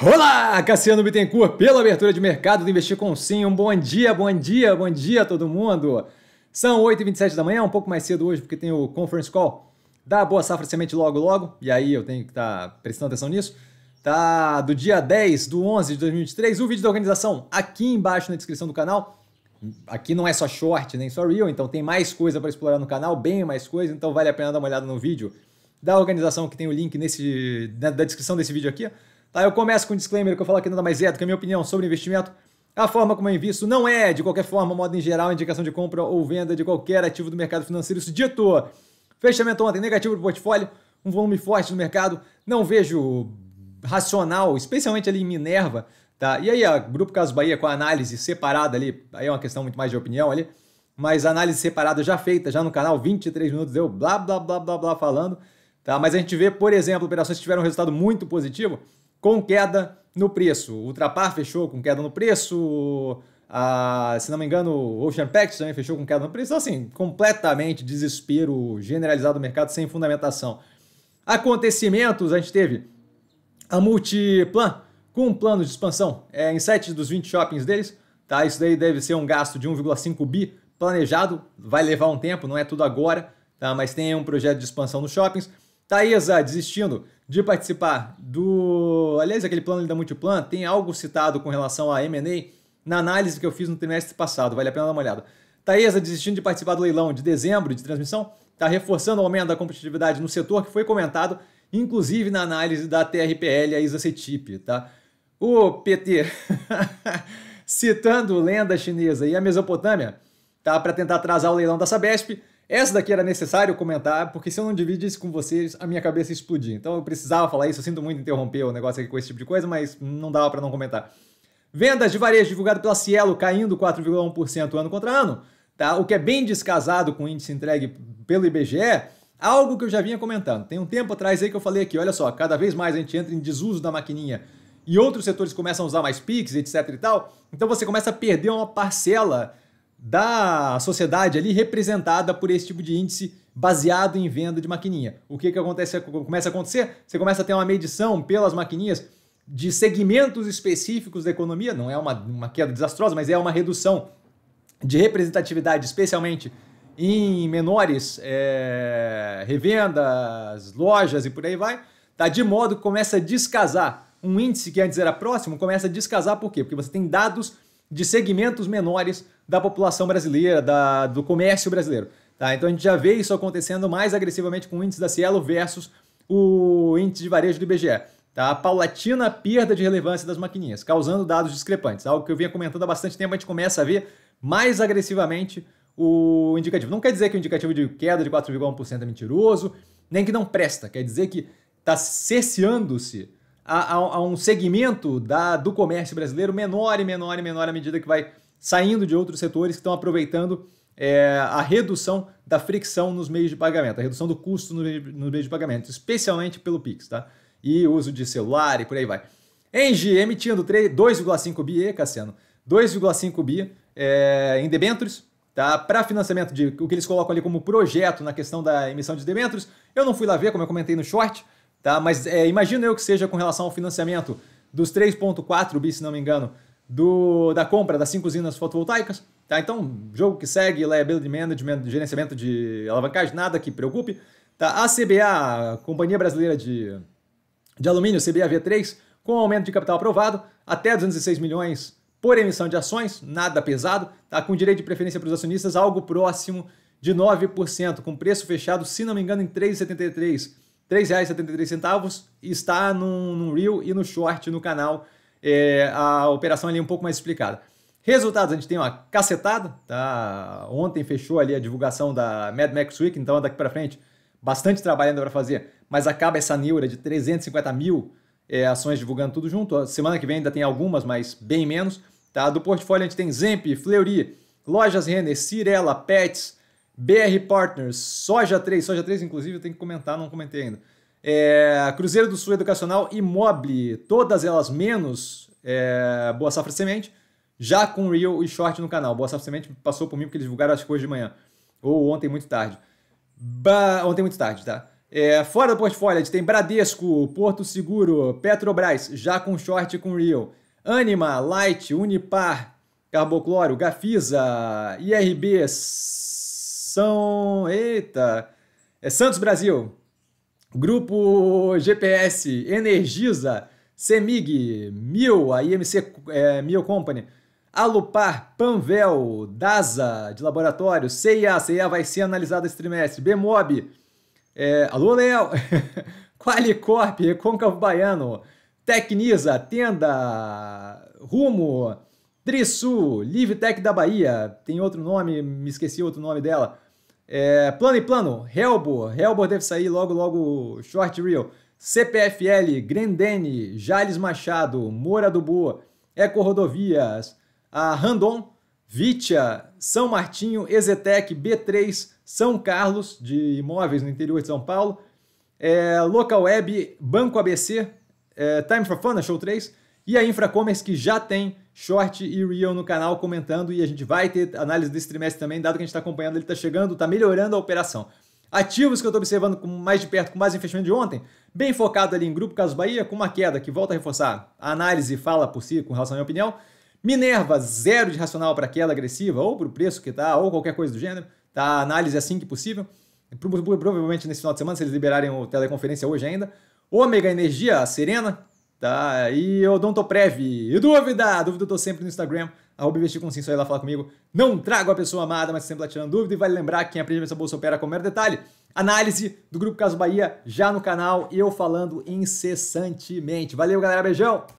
Olá, Cassiano Bittencourt, pela abertura de mercado do Investir com Sim. Um bom dia, bom dia, bom dia a todo mundo. São 8h27 da manhã, um pouco mais cedo hoje, porque tem o conference call da Boa Safra Semente logo, logo. E aí eu tenho que estar tá prestando atenção nisso. Tá do dia 10 do 11 de 2023. O vídeo da organização aqui embaixo na descrição do canal. Aqui não é só short, nem só real, então tem mais coisa para explorar no canal, bem mais coisa. Então vale a pena dar uma olhada no vídeo da organização que tem o link nesse, na, da descrição desse vídeo aqui. Tá, eu começo com um disclaimer que eu falo que nada mais é do que a minha opinião sobre investimento. A forma como eu invisto não é, de qualquer forma, modo em geral, indicação de compra ou venda de qualquer ativo do mercado financeiro. Isso dito, fechamento ontem negativo do portfólio, um volume forte no mercado. Não vejo racional, especialmente ali em Minerva. Tá? E aí, a Grupo Caso Bahia com a análise separada ali, aí é uma questão muito mais de opinião ali, mas análise separada já feita, já no canal, 23 minutos, eu blá, blá, blá, blá, blá falando. Tá? Mas a gente vê, por exemplo, operações que tiveram um resultado muito positivo, com queda no preço. O Ultrapar fechou com queda no preço. A, se não me engano, o Ocean Pact também fechou com queda no preço. Então, assim, completamente desespero generalizado do mercado sem fundamentação. Acontecimentos, a gente teve a Multiplan com um plano de expansão é, em 7 dos 20 shoppings deles. Tá? Isso daí deve ser um gasto de 1,5 bi planejado. Vai levar um tempo, não é tudo agora, tá? mas tem um projeto de expansão nos shoppings. Taesa desistindo de participar do. Aliás, aquele plano da Multiplan tem algo citado com relação a MA na análise que eu fiz no trimestre passado. Vale a pena dar uma olhada. Taesa tá desistindo de participar do leilão de dezembro de transmissão, está reforçando o aumento da competitividade no setor que foi comentado, inclusive na análise da TRPL a Isacetip, tá? O PT citando lenda chinesa e a Mesopotâmia, tá? Para tentar atrasar o leilão da Sabesp, essa daqui era necessário comentar, porque se eu não dividisse com vocês, a minha cabeça explodir. Então eu precisava falar isso, eu sinto muito interromper o negócio aqui com esse tipo de coisa, mas não dava para não comentar. Vendas de varejo divulgado pela Cielo caindo 4,1% ano contra ano, tá? o que é bem descasado com o índice entregue pelo IBGE, algo que eu já vinha comentando. Tem um tempo atrás aí que eu falei aqui, olha só, cada vez mais a gente entra em desuso da maquininha e outros setores começam a usar mais Pix, etc e tal, então você começa a perder uma parcela da sociedade ali representada por esse tipo de índice baseado em venda de maquininha. O que, que acontece, começa a acontecer? Você começa a ter uma medição pelas maquininhas de segmentos específicos da economia, não é uma, uma queda desastrosa, mas é uma redução de representatividade, especialmente em menores é, revendas, lojas e por aí vai, tá? de modo que começa a descasar um índice que antes era próximo, começa a descasar por quê? Porque você tem dados de segmentos menores da população brasileira, da, do comércio brasileiro. Tá? Então a gente já vê isso acontecendo mais agressivamente com o índice da Cielo versus o índice de varejo do IBGE. Tá? A paulatina perda de relevância das maquininhas, causando dados discrepantes. Algo que eu vinha comentando há bastante tempo, a gente começa a ver mais agressivamente o indicativo. Não quer dizer que o indicativo de queda de 4,1% é mentiroso, nem que não presta. Quer dizer que está cerceando-se a, a, a um segmento da, do comércio brasileiro menor e menor e menor à medida que vai saindo de outros setores que estão aproveitando é, a redução da fricção nos meios de pagamento, a redução do custo nos meios no de pagamento, especialmente pelo Pix, tá? E uso de celular e por aí vai. Engie emitindo 2,5 bi, Cassiano, 2,5 bi é, em debêntures, tá? Para financiamento de o que eles colocam ali como projeto na questão da emissão de debêntures. Eu não fui lá ver, como eu comentei no short, Tá? Mas é, imagino eu que seja com relação ao financiamento dos 3.4 bi, se não me engano, do, da compra das cinco usinas fotovoltaicas. Tá? Então, jogo que segue, liability é management, gerenciamento de alavancagem, nada que preocupe. Tá? A CBA, a Companhia Brasileira de, de Alumínio, CBA V3, com aumento de capital aprovado, até 206 milhões por emissão de ações, nada pesado, tá? com direito de preferência para os acionistas, algo próximo de 9%, com preço fechado, se não me engano, em 3,73%. R$ 3,73 e está no, no Reel e no Short no canal. É, a operação ali é um pouco mais explicada. Resultados, a gente tem uma cacetada, tá? Ontem fechou ali a divulgação da Mad Max Week, então daqui para frente bastante trabalho ainda para fazer, mas acaba essa neura de 350 mil é, ações divulgando tudo junto. A semana que vem ainda tem algumas, mas bem menos, tá? Do portfólio a gente tem Zemp, Fleury, Lojas Renner, Cirela, Pets, BR Partners, Soja 3, Soja 3 inclusive eu tenho que comentar, não comentei ainda. É, Cruzeiro do Sul Educacional e Mobile, todas elas menos é, Boa Safra Semente, já com Real e Short no canal. Boa Safra Semente passou por mim porque eles divulgaram as coisas de manhã, ou ontem muito tarde. Ba ontem muito tarde, tá? É, fora do portfólio, a gente tem Bradesco, Porto Seguro, Petrobras, já com Short e com Real. Anima, Light, Unipar, Carbocloro, Gafisa, IRB, são. Eita! É Santos Brasil, Grupo GPS, Energisa, Semig, Mil, a IMC é, Mil Company, Alupar, Panvel, DASA, de laboratório, CIA, CIA vai ser analisada esse trimestre, Bemob, é, Alô Léo, Qualicorp, Concavo Baiano, Tecnisa, Tenda, Rumo, Trissu, LiveTech da Bahia, tem outro nome, me esqueci outro nome dela. É, plano e Plano, Helbo, Helbo deve sair logo, logo, Short Reel. CPFL, Grendene, Jales Machado, Moura do Boa, Eco Rodovias, a Randon, Vitia, São Martinho, Ezetec, B3, São Carlos, de imóveis no interior de São Paulo, é, Local Web, Banco ABC, é, Time for Fun, Show 3, e a Infracommerce, que já tem short e real no canal comentando e a gente vai ter análise desse trimestre também, dado que a gente está acompanhando, ele está chegando, está melhorando a operação. Ativos que eu estou observando com mais de perto, com mais investimento de ontem, bem focado ali em Grupo Caso Bahia, com uma queda que volta a reforçar. A análise fala por si com relação à minha opinião. Minerva, zero de racional para queda agressiva, ou para o preço que está, ou qualquer coisa do gênero. Tá, a análise é assim que possível. Provavelmente nesse final de semana, se eles liberarem o teleconferência hoje ainda. Ômega Energia, a Serena, Tá? E eu não tô prévio. E dúvida? Dúvida eu tô sempre no Instagram, arroba investir com senso, aí lá falar comigo. Não trago a pessoa amada, mas sempre lá tirando dúvida. E vale lembrar que quem aprende essa bolsa opera com o mero detalhe. Análise do Grupo Caso Bahia já no canal, eu falando incessantemente. Valeu, galera. Beijão!